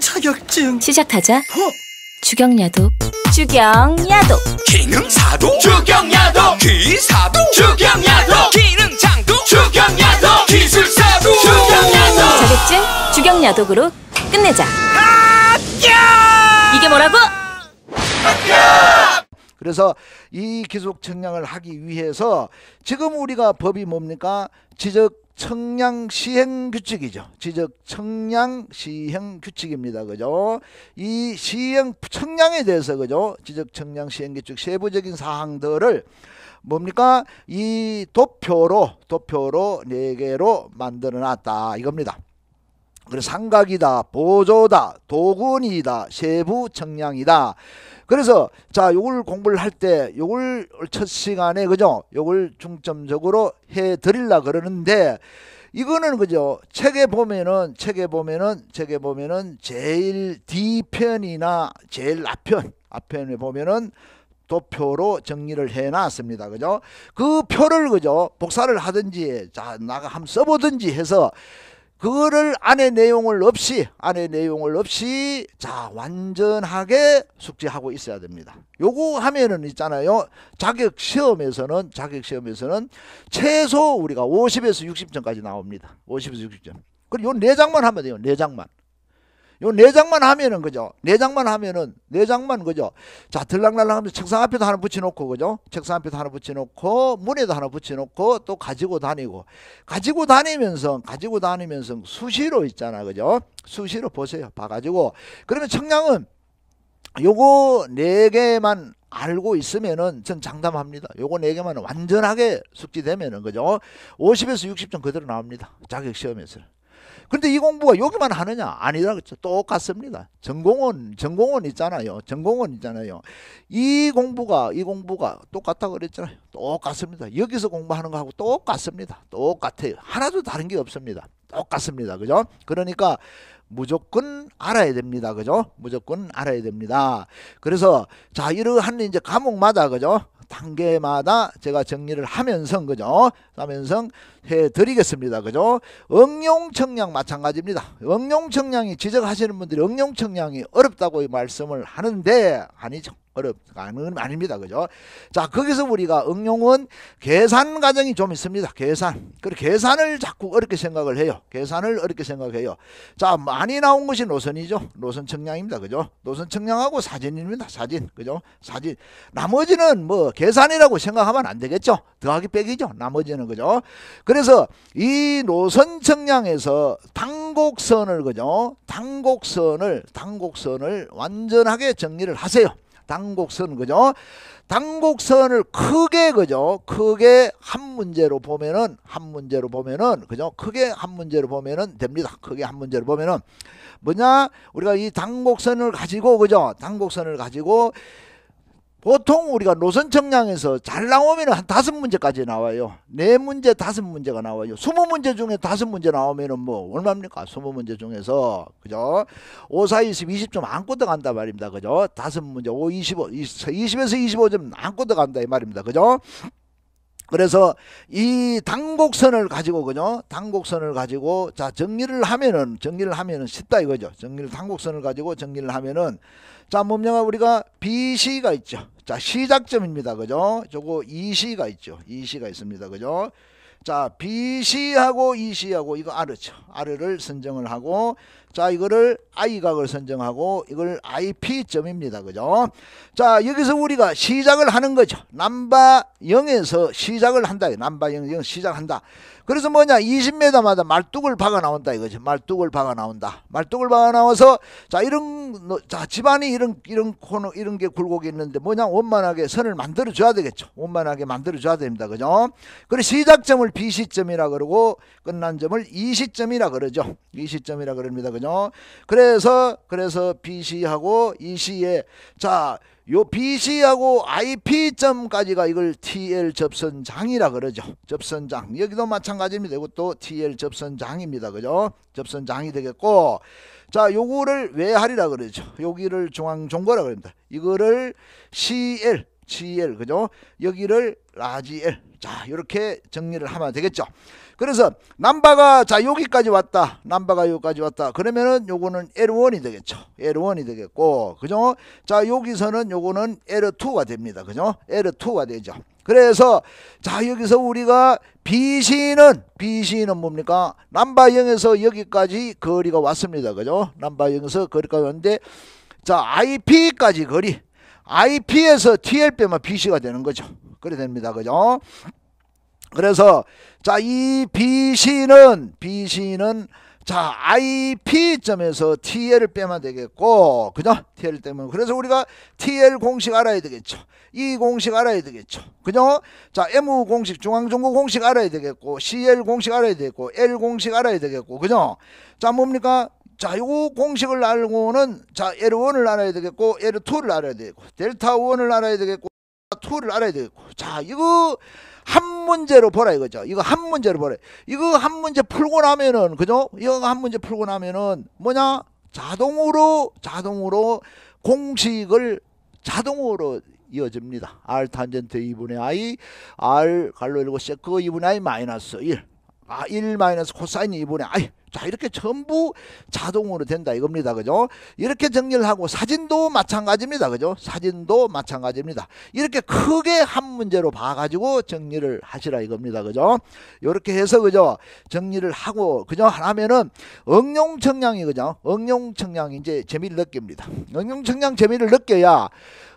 자격증 시작하자 어? 주경야도 주경야도 기능사도 주경야도 기사도 주경야도 기능장도 주경야도 기술사도 주경야도 자격증 주경야독으로 끝내자 합 이게 뭐라고? 합 그래서 이 기술 측량을 하기 위해서 지금 우리가 법이 뭡니까? 지적 청량 시행 규칙이죠. 지적 청량 시행 규칙입니다. 그죠? 이 시행 청량에 대해서 그죠? 지적 청량 시행 규칙 세부적인 사항들을 뭡니까? 이 도표로 도표로 네 개로 만들어 놨다. 이겁니다. 그래서 상각이다, 보조다, 도근이다, 세부 청량이다. 그래서 자, 요걸 공부를 할 때 요걸 첫 시간에 그죠? 요걸 중점적으로 해 드릴라 그러는데 이거는 그죠? 책에 보면은 책에 보면은 책에 보면은 제일 뒤편이나 제일 앞편 앞편에 보면은 도표로 정리를 해 놨습니다. 그죠? 그 표를 그죠? 복사를 하든지 자, 나가 한번 써보든지 해서 그거를 안에 내용을 없이 안에 내용을 없이 자 완전하게 숙지하고 있어야 됩니다. 요거 하면은 있잖아요. 자격 시험에서는 자격 시험에서는 최소 우리가 50에서 60점까지 나옵니다. 50에서 60점. 그리고 요 4장만 하면 돼요. 4장만. 요네 장만 하면은 그죠? 네 장만 하면은 네 장만 그죠? 자들락날락하면 책상 앞에도 하나 붙여놓고 그죠? 책상 앞에도 하나 붙여놓고 문에도 하나 붙여놓고 또 가지고 다니고 가지고 다니면서 가지고 다니면서 수시로 있잖아 그죠? 수시로 보세요. 봐가지고 그러면 청량은 요거 네 개만 알고 있으면은 전 장담합니다. 요거 네 개만 완전하게 숙지되면은 그죠? 50에서 60점 그대로 나옵니다. 자격 시험에서. 그런데 이 공부가 여기만 하느냐? 아니다. 그렇죠. 똑같습니다. 전공은 전공은 있잖아요. 전공은 있잖아요. 이 공부가 이 공부가 똑같다 그랬잖아요. 똑같습니다. 여기서 공부하는 거하고 똑같습니다. 똑같아요. 하나도 다른 게 없습니다. 똑같습니다. 그죠? 그러니까 무조건 알아야 됩니다. 그죠? 무조건 알아야 됩니다. 그래서 자, 이러한 이제 과목마다 그죠? 단계마다 제가 정리를 하면서 그죠? 하면서 해드리겠습니다. 그죠? 응용청량 마찬가지입니다. 응용청량이 지적하시는 분들이 응용청량이 어렵다고 말씀을 하는데 아니죠. 어렵가는 아닙니다. 그죠? 자, 거기서 우리가 응용은 계산 과정이 좀 있습니다. 계산. 그리고 계산을 자꾸 어렵게 생각을 해요. 계산을 어렵게 생각해요. 자, 많이 나온 것이 노선이죠. 노선 청량입니다. 그죠? 노선 청량하고 사진입니다. 사진. 그죠? 사진. 나머지는 뭐 계산이라고 생각하면 안 되겠죠. 더하기 빼기죠. 나머지는 그죠? 그래서 이 노선 청량에서 당곡선을 그죠? 당곡선을 당곡선을 완전하게 정리를 하세요. 당곡선 그죠? 당곡선을 크게 그죠? 크게 한 문제로 보면은 한 문제로 보면은 그죠? 크게 한 문제로 보면은 됩니다. 크게 한 문제로 보면은 뭐냐? 우리가 이 당곡선을 가지고 그죠? 당곡선을 가지고 보통 우리가 노선 청량에서 잘 나오면 한 다섯 문제까지 나와요. 네 문제, 다섯 문제가 나와요. 스무 문제 중에 다섯 문제 나오면 뭐, 얼마입니까? 스무 문제 중에서. 그죠? 5, 4, 20, 20점 안 꽂아간다 말입니다. 그죠? 다섯 문제, 5, 25, 20, 2에서 25점 안 꽂아간다 이 말입니다. 그죠? 그래서 이 당곡선을 가지고 그죠? 당곡선을 가지고 자 정리를 하면은 정리를 하면은 쉽다 이거죠. 정리를 당곡선을 가지고 정리를 하면은 자 뭡냐가 우리가 b 시가 있죠. 자 시작점입니다. 그죠? 저거 e 시가 있죠. e 시가 있습니다. 그죠? 자 b 시하고 e 시하고 이거 아르죠. 아르를 선정을 하고 자, 이거를 I각을 선정하고 이걸 IP점입니다. 그죠? 자, 여기서 우리가 시작을 하는 거죠. 남바 0에서 시작을 한다. 남바 0, 0 시작한다. 그래서 뭐냐? 20m마다 말뚝을 박아 나온다 이거죠. 말뚝을 박아 나온다. 말뚝을 박아 나와서 자, 이런 자, 집안이 이런 이런 코너 이런 게 굴곡이 있는데 뭐냐? 원만하게 선을 만들어 줘야 되겠죠. 원만하게 만들어 줘야 됩니다. 그죠? 그리고 시작점을 BC점이라 그러고 끝난 점을 EC점이라 그러죠. EC점이라 그럽니다. 그죠? 거거 그래서 그래서 BC하고 EC에 자, 요 BC하고 IP점까지가 이걸 TL 접선장이라 그러죠. 접선장. 여기도 마찬가지입니다. 이것도 TL 접선장입니다. 그죠? 접선장이 되겠고 자, 요거를 외할이라 그러죠. 여기를 중앙 종거라 그럽니다. 이거를 CL GL 그죠? 여기를 라지 L 자 이렇게 정리를 하면 되겠죠. 그래서 남바가 자 여기까지 왔다. 남바가 여기까지 왔다. 그러면은 요거는 L1이 되겠죠. L1이 되겠고 그죠? 자 여기서는 요거는 L2가 됩니다. 그죠? L2가 되죠. 그래서 자 여기서 우리가 BC는 BC는 뭡니까? 남바0에서 여기까지 거리가 왔습니다. 그죠? 남바0에서 거리가 왔는데 자 IP까지 거리 IP에서 TL 빼면 BC가 되는 거죠. 그래 됩니다. 그죠? 그래서 자, 이 BC는 BC는 자, IP점에서 TL을 빼면 되겠고, 그죠? TL 때문에. 그래서 우리가 TL 공식 알아야 되겠죠. 이 e 공식 알아야 되겠죠. 그죠? 자, m 공식, 중앙정구 공식 알아야 되겠고, CL 공식 알아야 되겠고, L 공식 알아야 되겠고, 그죠? 자, 뭡니까? 자, 요 공식을 알고는 자, L1을 알아야 되겠고 L2를 알아야 되겠고 델타 1을 알아야 되겠고 2를 알아야 되겠고. 자, 이거 한 문제로 보라 이거죠. 이거 한 문제로 보라. 이거 한 문제 풀고 나면은 그죠? 이거 한 문제 풀고 나면은 뭐냐? 자동으로 자동으로 공식을 자동으로 이어집니다. R 탄젠트 2분의 I, R 갈로 1고 세크 2분의 I 마이너스 1. 아, 1 마이너스 코사인 2분의 I. 자 이렇게 전부 자동으로 된다 이겁니다 그죠 이렇게 정리를 하고 사진도 마찬가지입니다 그죠 사진도 마찬가지입니다 이렇게 크게 한 문제로 봐 가지고 정리를 하시라 이겁니다 그죠 이렇게 해서 그죠 정리를 하고 그죠 하면은 응용청량이 그죠 응용청량이 이제 재미를 느낍니다 응용청량 재미를 느껴야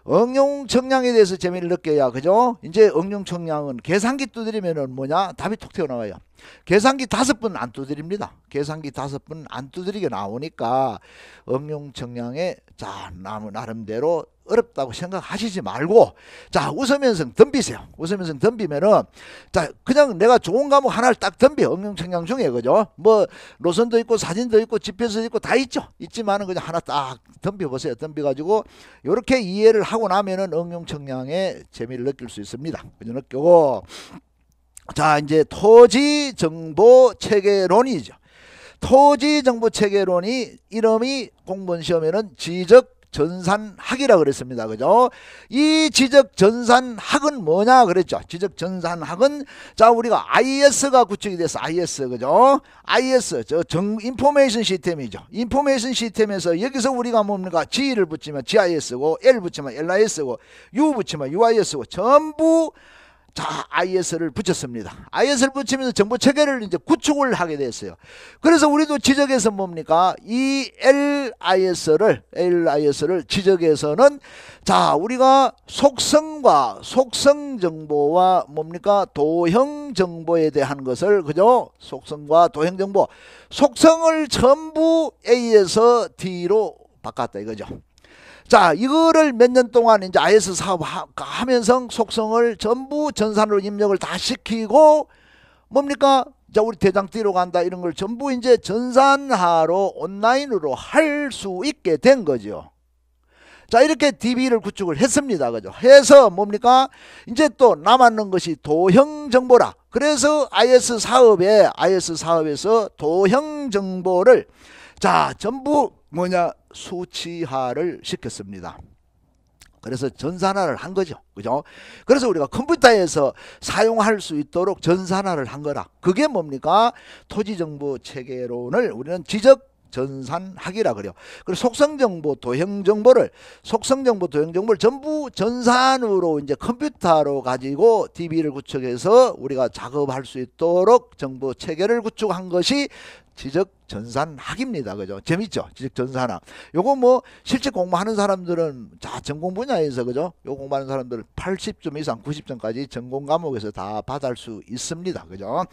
응용청량에 대해서 재미를 느껴야 그죠 이제 응용청량은 계산기 두드리면은 뭐냐 답이 톡 튀어나와요 계산기 다섯 번 안 두드립니다. 계산기 다섯 번 안 두드리게 나오니까 응용 청량에 자 나름대로 무나 어렵다고 생각하시지 말고 자 웃으면서 덤비세요. 웃으면서 덤비면은 자 그냥 내가 좋은 과목 하나를 딱 덤벼 응용 청량 중에 그죠? 뭐 노선도 있고 사진도 있고 지표도 있고 다 있죠. 있지만은 그냥 하나 딱 덤벼 보세요. 덤벼 가지고 이렇게 이해를 하고 나면은 응용 청량의 재미를 느낄 수 있습니다. 그죠? 느끼고. 자, 이제 토지 정보 체계론이죠. 토지 정보 체계론이 이름이 공무원 시험에는 지적 전산학이라 그랬습니다. 그죠? 이 지적 전산학은 뭐냐 그랬죠. 지적 전산학은 자 우리가 IS가 구축이 돼서 IS 그죠? IS 저정 인포메이션 시스템이죠. 인포메이션 시스템에서 여기서 우리가 뭡니까? G를 붙이면 GIS고 L 붙이면 LIS고 U 붙이면 UIS고 전부 자, IS를 붙였습니다. IS를 붙이면서 정보 체계를 이제 구축을 하게 됐어요. 그래서 우리도 지적해서 뭡니까? 이 LIS를, LIS를 지적해서는 자, 우리가 속성과 속성 정보와 뭡니까? 도형 정보에 대한 것을, 그죠? 속성과 도형 정보. 속성을 전부 A에서 D로 바꿨다 이거죠. 자, 이거를 몇 년 동안 이제 IS 사업하면서 속성을 전부 전산으로 입력을 다 시키고 뭡니까? 자, 우리 대장 뒤로 간다 이런 걸 전부 이제 전산화로 온라인으로 할 수 있게 된 거죠. 자, 이렇게 DB를 구축을 했습니다. 그죠? 해서 뭡니까? 이제 또 남았는 것이 도형 정보라. 그래서 IS 사업에 IS 사업에서 도형 정보를 자, 전부 뭐냐? 수치화를 시켰습니다. 그래서 전산화를 한 거죠. 그죠? 그래서 우리가 컴퓨터에서 사용할 수 있도록 전산화를 한 거라. 그게 뭡니까? 토지정보 체계론을 우리는 지적 전산학이라 그래요. 그리고 속성정보, 도형정보를 속성정보, 도형정보를 전부 전산으로 이제 컴퓨터로 가지고 DB를 구축해서 우리가 작업할 수 있도록 정보 체계를 구축한 것이 지적 전산학입니다. 그죠? 재밌죠? 지적 전산학. 요거 뭐 실제 공부하는 사람들은 자, 전공 분야에서 그죠? 요 공부하는 사람들은 80점 이상 90점까지 전공 과목에서 다 받을 수 있습니다. 그죠?